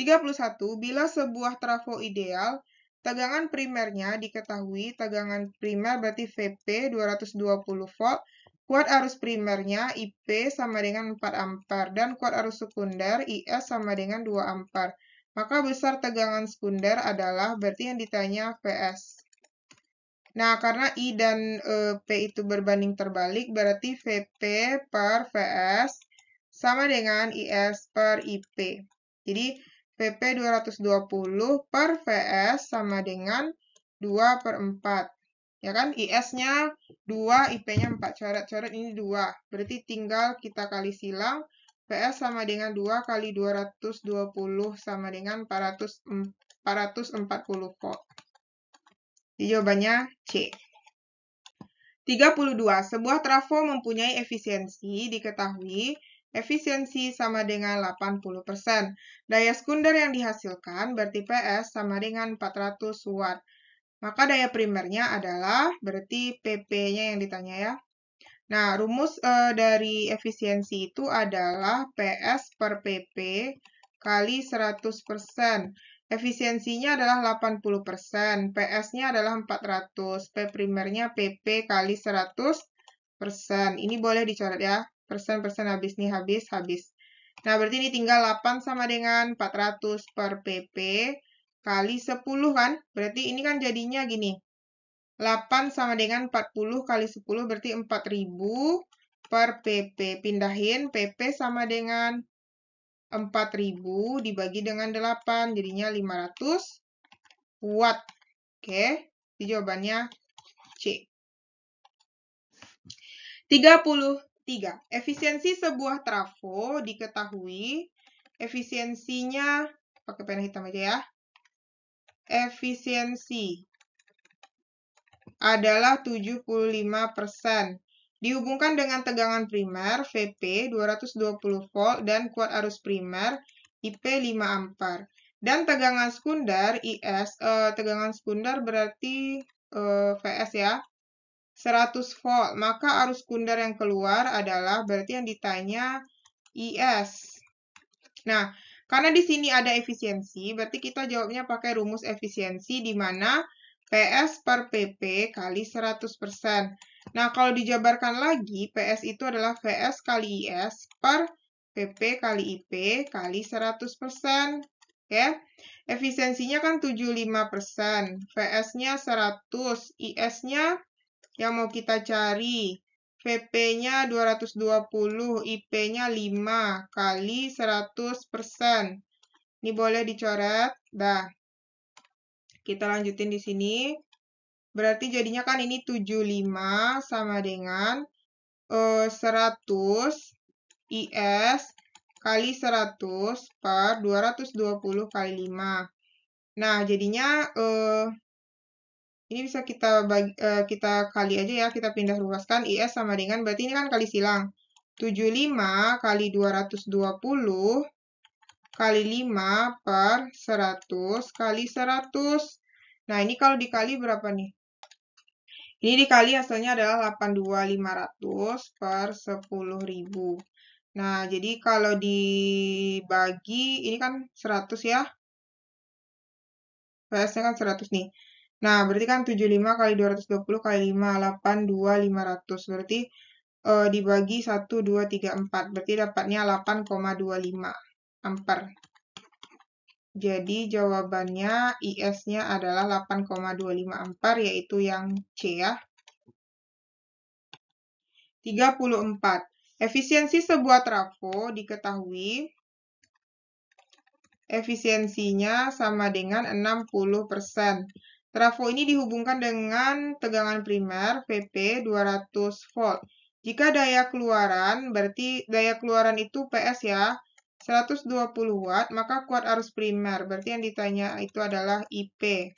31. Bila sebuah trafo ideal, tegangan primernya diketahui tegangan primer berarti VP 220 volt, kuat arus primernya IP sama dengan 4 ampere, dan kuat arus sekunder IS sama dengan 2 ampere. Maka besar tegangan sekunder adalah berarti yang ditanya VS. Nah, karena I dan e, P itu berbanding terbalik, berarti VP per VS sama dengan IS per IP. Jadi, PP 220 per VS sama dengan 2 per 4. Ya kan? IS-nya 2, IP-nya 4. Coret-coret ini 2. Berarti tinggal kita kali silang. PS sama dengan 2 kali 220 sama dengan 400, 440 volt. Jadi jawabannya C. 32. Sebuah trafo mempunyai efisiensi diketahui efisiensi sama dengan 80%. Daya sekunder yang dihasilkan berarti PS sama dengan 400 Watt. Maka daya primernya adalah berarti PP-nya yang ditanya ya. Nah, rumus e, dari efisiensi itu adalah PS per PP kali 100%. Efisiensinya adalah 80%, PS-nya adalah 400, P primernya PP kali 100%. Ini boleh dicoret ya persen persen habis nih habis habis. Nah, berarti ini tinggal 8 sama dengan 400 per PP kali 10 kan? Berarti ini kan jadinya gini. 8 sama dengan 40 kali 10 berarti 4000 per PP. Pindahin PP sama dengan 4000 dibagi dengan 8 jadinya 500 watt. Oke, jawabannya C. 30 3. Efisiensi sebuah trafo diketahui efisiensinya pakai pena hitam aja ya. Efisiensi adalah 75%. Dihubungkan dengan tegangan primer VP 220 volt dan kuat arus primer IP 5 ampere. Dan tegangan sekunder IS, eh, tegangan sekunder berarti eh, VS ya, 100 volt. Maka arus kunder yang keluar adalah berarti yang ditanya IS. Nah, karena di sini ada efisiensi, berarti kita jawabnya pakai rumus efisiensi di mana PS per PP kali 100%. Nah, kalau dijabarkan lagi, PS itu adalah VS kali IS per PP kali IP kali 100%. Ya, efisiensinya kan 75%, VS-nya 100, IS-nya yang mau kita cari. VP-nya 220, IP-nya 5 kali 100%. Ini boleh dicoret. Dah. Kita lanjutin di sini. Berarti jadinya kan ini 75 sama dengan uh, 100 IS kali 100 per 220 kali 5. Nah, jadinya uh, ini bisa kita bagi, uh, kita kali aja ya, kita pindah luaskan. IS sama dengan, berarti ini kan kali silang. 75 kali 220 kali 5 per 100 kali 100. Nah, ini kalau dikali berapa nih? Ini dikali hasilnya adalah 82.500 per 10.000. Nah, jadi kalau dibagi, ini kan 100 ya. PS-nya kan 100 nih. Nah, berarti kan 75 kali 220 kali 5, 8, 2, 500. Berarti e, dibagi 1, 2, 3, 4. Berarti dapatnya 8,25 ampere. Jadi jawabannya IS-nya adalah 8,25 ampere, yaitu yang C ya. 34. Efisiensi sebuah trafo diketahui efisiensinya sama dengan 60%. Trafo ini dihubungkan dengan tegangan primer VP 200 volt. Jika daya keluaran, berarti daya keluaran itu PS ya, 120 Watt, maka kuat arus primer. Berarti yang ditanya itu adalah IP.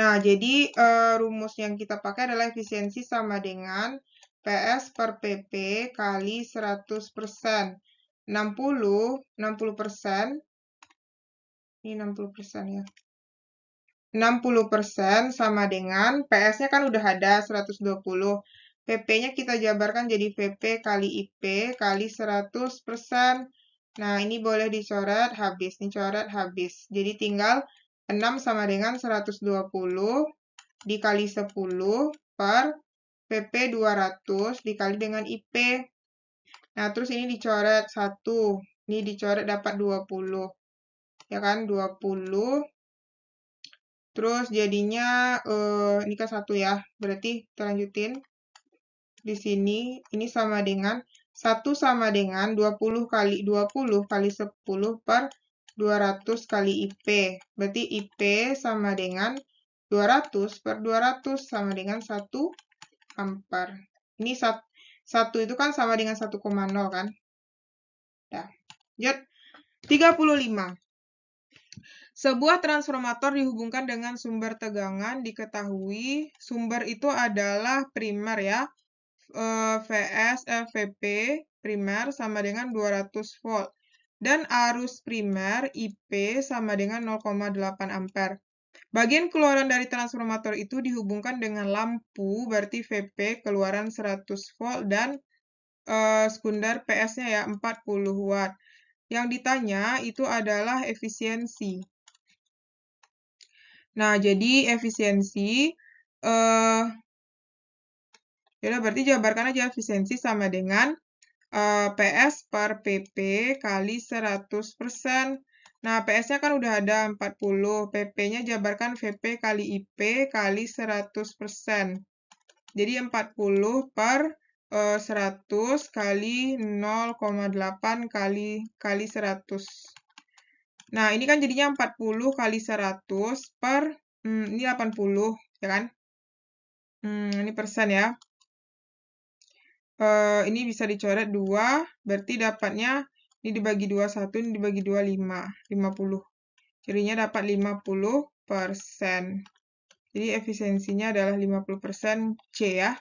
Nah, jadi e, rumus yang kita pakai adalah efisiensi sama dengan PS per PP kali 100%. 60, 60%. Ini 60% ya. 60% sama dengan PS-nya kan udah ada 120. PP-nya kita jabarkan jadi PP kali IP kali 100%. Nah, ini boleh dicoret habis, Ini coret habis. Jadi tinggal 6 sama dengan 120 dikali 10 per PP 200 dikali dengan IP. Nah, terus ini dicoret 1. Ini dicoret dapat 20. Ya kan, 20 Terus jadinya eh, ini kan satu ya. Berarti kita lanjutin. Di sini ini sama dengan 1 sama dengan 20 kali 20 kali 10 per 200 kali IP. Berarti IP sama dengan 200 per 200 sama dengan 1 ampere. Ini 1 itu kan sama dengan 1,0 kan? Nah, jod 35. Sebuah transformator dihubungkan dengan sumber tegangan diketahui sumber itu adalah primer ya. Eh, VS FVP primer sama dengan 200 volt dan arus primer IP sama dengan 0,8 ampere. Bagian keluaran dari transformator itu dihubungkan dengan lampu berarti VP keluaran 100 volt dan uh, sekunder PS-nya ya 40 watt. Yang ditanya itu adalah efisiensi. Nah, jadi efisiensi, uh, eh, yaudah berarti jabarkan aja efisiensi sama dengan uh, eh, PS per PP kali 100%. Nah, PS-nya kan udah ada 40, PP-nya jabarkan VP kali IP kali 100%. Jadi 40 per uh, eh, 100 kali 0,8 kali kali 100. Nah, ini kan jadinya 40 kali 100 per, hmm, ini 80, ya kan? Hmm, ini persen ya. Uh, ini bisa dicoret 2, berarti dapatnya ini dibagi 2, 1, ini dibagi 2, 5, 50. Jadinya dapat 50 persen. Jadi efisiensinya adalah 50 persen C ya.